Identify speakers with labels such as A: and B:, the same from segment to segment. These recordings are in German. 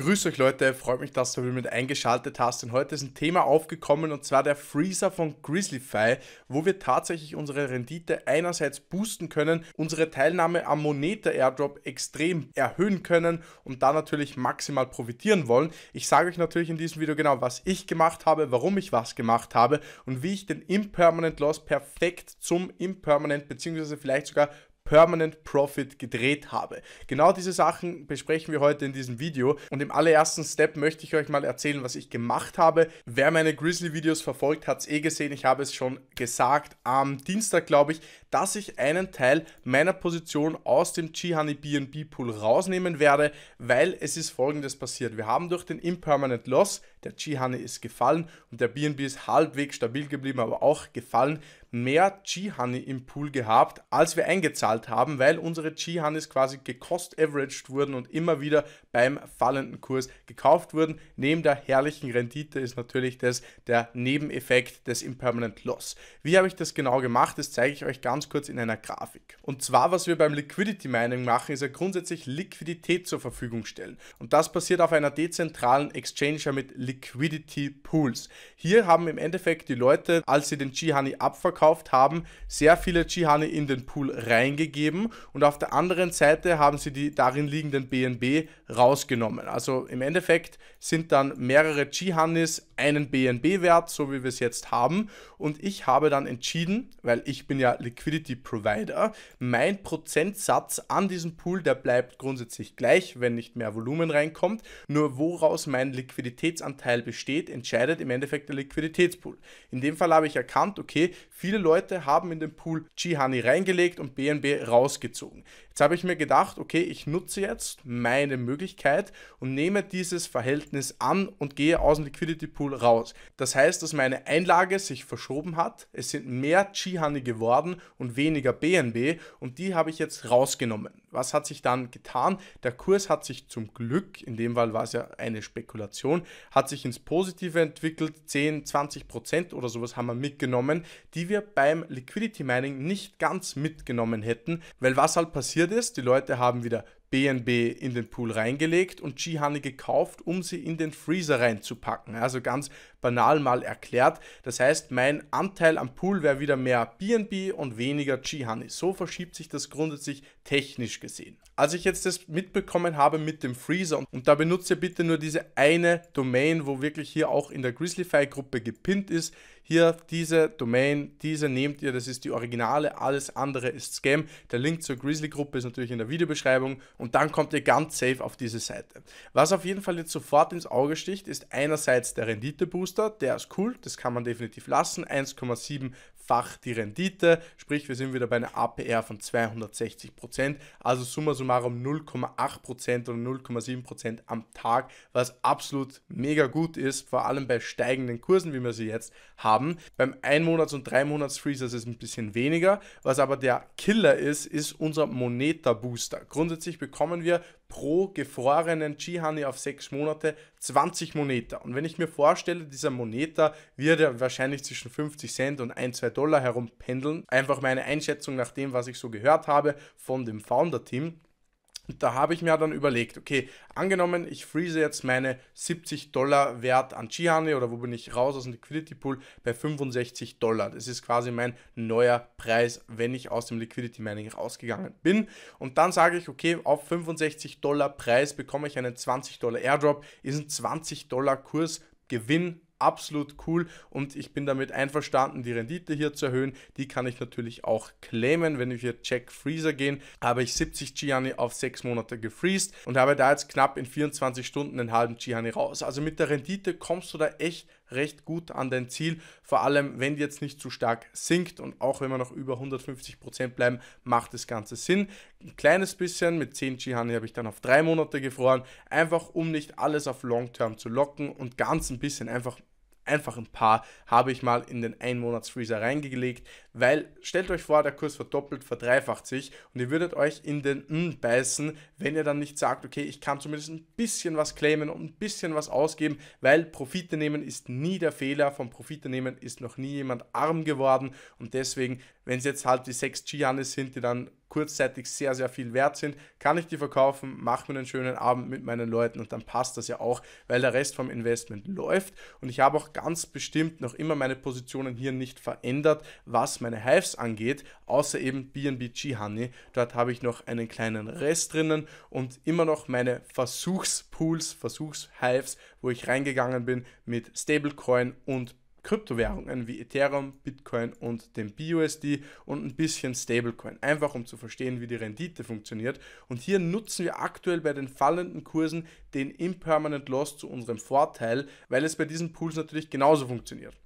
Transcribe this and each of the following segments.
A: Grüß euch Leute, freut mich, dass du wieder mit eingeschaltet hast. Und heute ist ein Thema aufgekommen und zwar der Freezer von Grizzlyfy, wo wir tatsächlich unsere Rendite einerseits boosten können, unsere Teilnahme am Moneta Airdrop extrem erhöhen können und da natürlich maximal profitieren wollen. Ich sage euch natürlich in diesem Video genau, was ich gemacht habe, warum ich was gemacht habe und wie ich den Impermanent Loss perfekt zum Impermanent bzw. vielleicht sogar Permanent Profit gedreht habe. Genau diese Sachen besprechen wir heute in diesem Video und im allerersten Step möchte ich euch mal erzählen, was ich gemacht habe. Wer meine Grizzly-Videos verfolgt, hat es eh gesehen, ich habe es schon gesagt am Dienstag, glaube ich, dass ich einen Teil meiner Position aus dem G-Honey BNB Pool rausnehmen werde, weil es ist folgendes passiert. Wir haben durch den Impermanent Loss der Chihane ist gefallen und der BNB ist halbwegs stabil geblieben, aber auch gefallen. Mehr Chihane im Pool gehabt, als wir eingezahlt haben, weil unsere Chihanes quasi gekost-averaged wurden und immer wieder beim fallenden Kurs gekauft wurden. Neben der herrlichen Rendite ist natürlich das der Nebeneffekt des Impermanent Loss. Wie habe ich das genau gemacht? Das zeige ich euch ganz kurz in einer Grafik. Und zwar, was wir beim Liquidity Mining machen, ist ja grundsätzlich Liquidität zur Verfügung stellen. Und das passiert auf einer dezentralen Exchange mit Liquidität Liquidity Pools. Hier haben im Endeffekt die Leute, als sie den G-Honey abverkauft haben, sehr viele G-Honey in den Pool reingegeben und auf der anderen Seite haben sie die darin liegenden BNB rausgenommen. Also im Endeffekt sind dann mehrere G-Honeys einen BNB-Wert, so wie wir es jetzt haben. Und ich habe dann entschieden, weil ich bin ja Liquidity Provider, mein Prozentsatz an diesem Pool, der bleibt grundsätzlich gleich, wenn nicht mehr Volumen reinkommt. Nur woraus mein Liquiditätsanteil Anteil besteht, entscheidet im Endeffekt der Liquiditätspool. In dem Fall habe ich erkannt, okay, viele Leute haben in den Pool Chihani reingelegt und BNB rausgezogen. Jetzt habe ich mir gedacht, okay, ich nutze jetzt meine Möglichkeit und nehme dieses Verhältnis an und gehe aus dem Liquidity Pool raus. Das heißt, dass meine Einlage sich verschoben hat. Es sind mehr Chihani geworden und weniger BNB und die habe ich jetzt rausgenommen was hat sich dann getan? Der Kurs hat sich zum Glück, in dem Fall war es ja eine Spekulation, hat sich ins Positive entwickelt. 10, 20 Prozent oder sowas haben wir mitgenommen, die wir beim Liquidity Mining nicht ganz mitgenommen hätten. Weil was halt passiert ist, die Leute haben wieder BNB in den Pool reingelegt und G-Honey gekauft, um sie in den Freezer reinzupacken. Also ganz banal mal erklärt. Das heißt, mein Anteil am Pool wäre wieder mehr BNB und weniger G-Honey. So verschiebt sich das grundsätzlich technisch gesehen. Als ich jetzt das mitbekommen habe mit dem Freezer und da benutzt ihr bitte nur diese eine Domain, wo wirklich hier auch in der Grizzlyfy-Gruppe gepinnt ist. Hier diese Domain, diese nehmt ihr, das ist die Originale, alles andere ist Scam. Der Link zur Grizzly-Gruppe ist natürlich in der Videobeschreibung und dann kommt ihr ganz safe auf diese Seite. Was auf jeden Fall jetzt sofort ins Auge sticht, ist einerseits der Renditeboost, Booster, der ist cool, das kann man definitiv lassen. 1,7-fach die Rendite, sprich wir sind wieder bei einer APR von 260%, Prozent, also summa summarum 0,8% Prozent oder 0,7% Prozent am Tag, was absolut mega gut ist, vor allem bei steigenden Kursen, wie wir sie jetzt haben. Beim Einmonats- und Dreimonats-Freeze ist es ein bisschen weniger, was aber der Killer ist, ist unser Moneta-Booster. Grundsätzlich bekommen wir pro gefrorenen G-Honey auf sechs Monate 20 Moneta. Und wenn ich mir vorstelle, dieser Moneta wird ja wahrscheinlich zwischen 50 Cent und 1, 2 Dollar herumpendeln. Einfach meine Einschätzung nach dem, was ich so gehört habe von dem Founder-Team. Und da habe ich mir dann überlegt, okay, angenommen, ich freeze jetzt meine 70 Dollar Wert an Chihane oder wo bin ich raus aus dem Liquidity Pool bei 65 Dollar. Das ist quasi mein neuer Preis, wenn ich aus dem Liquidity Mining rausgegangen bin. Und dann sage ich, okay, auf 65 Dollar Preis bekomme ich einen 20 Dollar Airdrop, ist ein 20 Dollar Kurs Gewinn absolut cool und ich bin damit einverstanden, die Rendite hier zu erhöhen. Die kann ich natürlich auch claimen, wenn wir hier Check Freezer gehen, habe ich 70 Gianni auf 6 Monate gefreezed und habe da jetzt knapp in 24 Stunden einen halben Gianni raus. Also mit der Rendite kommst du da echt recht gut an dein Ziel, vor allem wenn die jetzt nicht zu stark sinkt und auch wenn wir noch über 150% bleiben, macht das Ganze Sinn. Ein kleines bisschen, mit 10 Gihani habe ich dann auf drei Monate gefroren, einfach um nicht alles auf Long Term zu locken und ganz ein bisschen einfach einfach ein paar habe ich mal in den Einmonatsfreezer reingelegt, weil stellt euch vor, der Kurs verdoppelt, verdreifacht sich und ihr würdet euch in den N beißen, wenn ihr dann nicht sagt, okay, ich kann zumindest ein bisschen was claimen und ein bisschen was ausgeben, weil Profite nehmen ist nie der Fehler, vom Profite nehmen ist noch nie jemand arm geworden und deswegen, wenn es jetzt halt die 6 Giannis sind, die dann kurzzeitig sehr, sehr viel wert sind, kann ich die verkaufen, mache mir einen schönen Abend mit meinen Leuten und dann passt das ja auch, weil der Rest vom Investment läuft und ich habe auch ganz bestimmt noch immer meine Positionen hier nicht verändert, was meine Hives angeht, außer eben BNB G-Honey, dort habe ich noch einen kleinen Rest drinnen und immer noch meine Versuchspools, Versuchshives, wo ich reingegangen bin mit Stablecoin und Kryptowährungen wie Ethereum, Bitcoin und dem BUSD und ein bisschen Stablecoin, einfach um zu verstehen, wie die Rendite funktioniert. Und hier nutzen wir aktuell bei den fallenden Kursen den Impermanent Loss zu unserem Vorteil, weil es bei diesen Pools natürlich genauso funktioniert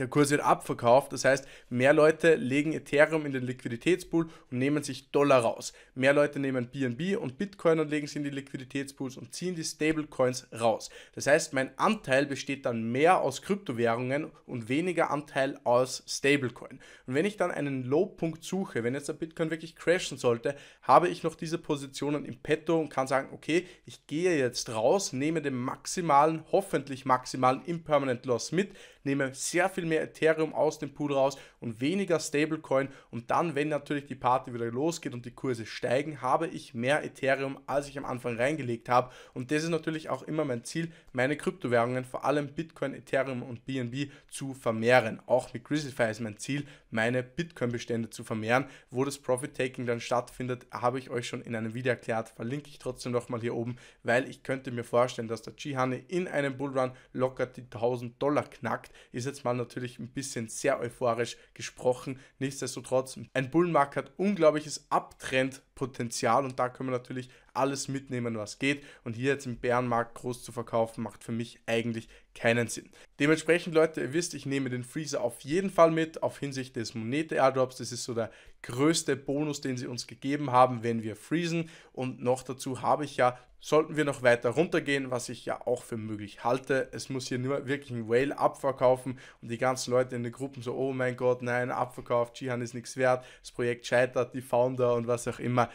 A: der Kurs wird abverkauft. Das heißt, mehr Leute legen Ethereum in den Liquiditätspool und nehmen sich Dollar raus. Mehr Leute nehmen BNB und Bitcoin und legen sie in die Liquiditätspools und ziehen die Stablecoins raus. Das heißt, mein Anteil besteht dann mehr aus Kryptowährungen und weniger Anteil aus Stablecoin. Und wenn ich dann einen Lowpunkt suche, wenn jetzt der Bitcoin wirklich crashen sollte, habe ich noch diese Positionen im Petto und kann sagen, okay, ich gehe jetzt raus, nehme den maximalen, hoffentlich maximalen Impermanent Loss mit, nehme sehr viel mehr Ethereum aus dem Pool raus und weniger Stablecoin. Und dann, wenn natürlich die Party wieder losgeht und die Kurse steigen, habe ich mehr Ethereum, als ich am Anfang reingelegt habe. Und das ist natürlich auch immer mein Ziel, meine Kryptowährungen, vor allem Bitcoin, Ethereum und BNB, zu vermehren. Auch mit Grizzify ist mein Ziel, meine Bitcoin-Bestände zu vermehren. Wo das Profit-Taking dann stattfindet, habe ich euch schon in einem Video erklärt. Verlinke ich trotzdem nochmal hier oben, weil ich könnte mir vorstellen, dass der Chihane in einem Bullrun locker die 1000 Dollar knackt. Ist jetzt mal natürlich natürlich ein bisschen sehr euphorisch gesprochen. Nichtsdestotrotz, ein Bullenmarkt hat unglaubliches Abtrendpotenzial und da können wir natürlich alles mitnehmen, was geht. Und hier jetzt im Bärenmarkt groß zu verkaufen, macht für mich eigentlich keinen Sinn. Dementsprechend, Leute, ihr wisst, ich nehme den Freezer auf jeden Fall mit, auf Hinsicht des Monete Airdrops. Das ist so der größte Bonus, den sie uns gegeben haben, wenn wir freezen. Und noch dazu habe ich ja, sollten wir noch weiter runtergehen, was ich ja auch für möglich halte. Es muss hier nur wirklich ein Whale abverkaufen und die ganzen Leute in den Gruppen so, oh mein Gott, nein, abverkauft, Jihan ist nichts wert, das Projekt scheitert, die Founder und was auch immer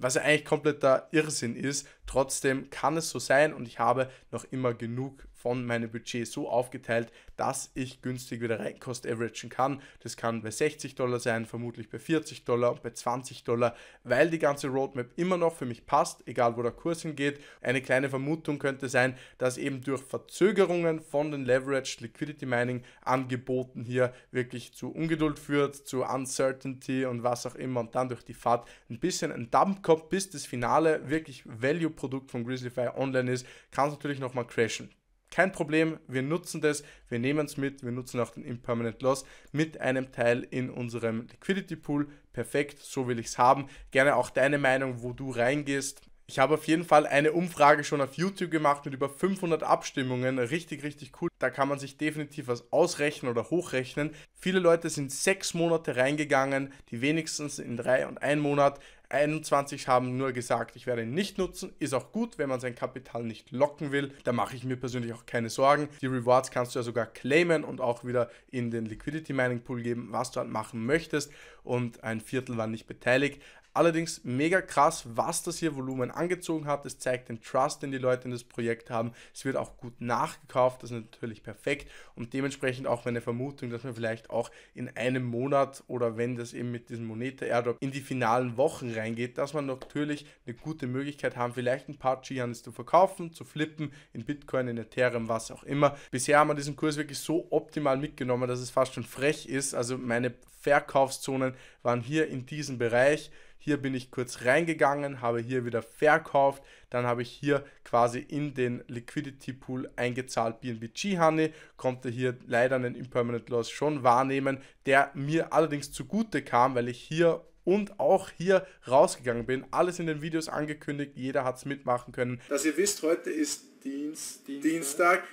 A: was ja eigentlich kompletter Irrsinn ist. Trotzdem kann es so sein und ich habe noch immer genug von meinem Budget so aufgeteilt, dass ich günstig wieder Reinkost averagen kann. Das kann bei 60 Dollar sein, vermutlich bei 40 Dollar und bei 20 Dollar, weil die ganze Roadmap immer noch für mich passt, egal wo der Kurs hingeht. Eine kleine Vermutung könnte sein, dass eben durch Verzögerungen von den Leveraged Liquidity Mining Angeboten hier wirklich zu Ungeduld führt, zu Uncertainty und was auch immer und dann durch die Fahrt ein bisschen ein Dump kommt, bis das finale wirklich Value-Produkt von Grizzlyfy online ist, kann es natürlich nochmal crashen. Kein Problem, wir nutzen das, wir nehmen es mit, wir nutzen auch den Impermanent Loss mit einem Teil in unserem Liquidity Pool. Perfekt, so will ich es haben. Gerne auch deine Meinung, wo du reingehst ich habe auf jeden Fall eine Umfrage schon auf YouTube gemacht mit über 500 Abstimmungen. Richtig, richtig cool. Da kann man sich definitiv was ausrechnen oder hochrechnen. Viele Leute sind sechs Monate reingegangen, die wenigstens in drei und ein Monat. 21 haben nur gesagt, ich werde ihn nicht nutzen. Ist auch gut, wenn man sein Kapital nicht locken will. Da mache ich mir persönlich auch keine Sorgen. Die Rewards kannst du ja sogar claimen und auch wieder in den Liquidity Mining Pool geben, was du halt machen möchtest. Und ein Viertel war nicht beteiligt. Allerdings mega krass, was das hier Volumen angezogen hat. Es zeigt den Trust, den die Leute in das Projekt haben. Es wird auch gut nachgekauft, das ist natürlich perfekt. Und dementsprechend auch meine Vermutung, dass man vielleicht auch in einem Monat oder wenn das eben mit diesem Moneta Airdrop in die finalen Wochen reingeht, dass man natürlich eine gute Möglichkeit haben, vielleicht ein paar Gianis zu verkaufen, zu flippen, in Bitcoin, in Ethereum, was auch immer. Bisher haben wir diesen Kurs wirklich so optimal mitgenommen, dass es fast schon frech ist. Also meine Verkaufszonen waren hier in diesem Bereich. Hier bin ich kurz reingegangen, habe hier wieder verkauft. Dann habe ich hier quasi in den Liquidity Pool eingezahlt BNB G-Honey. Konnte hier leider einen Impermanent Loss schon wahrnehmen, der mir allerdings zugute kam, weil ich hier und auch hier rausgegangen bin. Alles in den Videos angekündigt, jeder hat es mitmachen können. Dass ihr wisst, heute ist Dienst, Dienstag. Dienstag.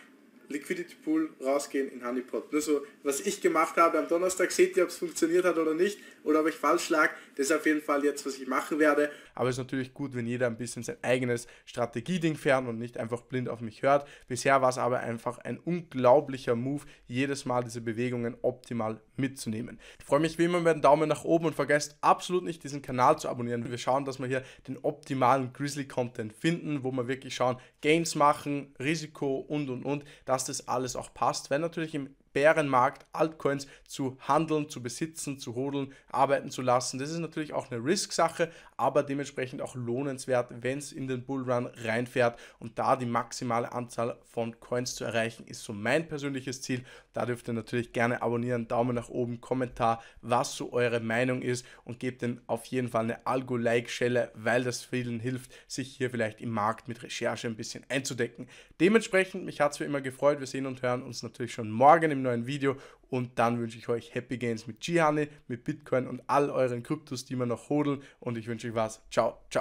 A: Liquidity Pool rausgehen in Honeypot. Nur so, was ich gemacht habe am Donnerstag, seht ihr, ob es funktioniert hat oder nicht oder ob ich falsch lag. Das ist auf jeden Fall jetzt, was ich machen werde. Aber es ist natürlich gut, wenn jeder ein bisschen sein eigenes Strategieding fährt und nicht einfach blind auf mich hört. Bisher war es aber einfach ein unglaublicher Move, jedes Mal diese Bewegungen optimal mitzunehmen. Ich freue mich wie immer mit einem Daumen nach oben und vergesst absolut nicht, diesen Kanal zu abonnieren. Wir schauen, dass wir hier den optimalen Grizzly-Content finden, wo wir wirklich schauen, Games machen, Risiko und und und, dass das alles auch passt. Wenn natürlich im Bärenmarkt Altcoins zu handeln, zu besitzen, zu hodeln, arbeiten zu lassen. Das ist natürlich auch eine Risk-Sache, aber dementsprechend auch lohnenswert, wenn es in den Bullrun reinfährt und da die maximale Anzahl von Coins zu erreichen, ist so mein persönliches Ziel. Da dürft ihr natürlich gerne abonnieren, Daumen nach oben, Kommentar, was so eure Meinung ist und gebt den auf jeden Fall eine Algo-Like-Schelle, weil das vielen hilft, sich hier vielleicht im Markt mit Recherche ein bisschen einzudecken. Dementsprechend, mich hat es wie immer gefreut, wir sehen und hören uns natürlich schon morgen im im neuen Video. Und dann wünsche ich euch Happy Gains mit Gihane, mit Bitcoin und all euren Kryptos, die man noch hodeln. Und ich wünsche euch was. Ciao, ciao.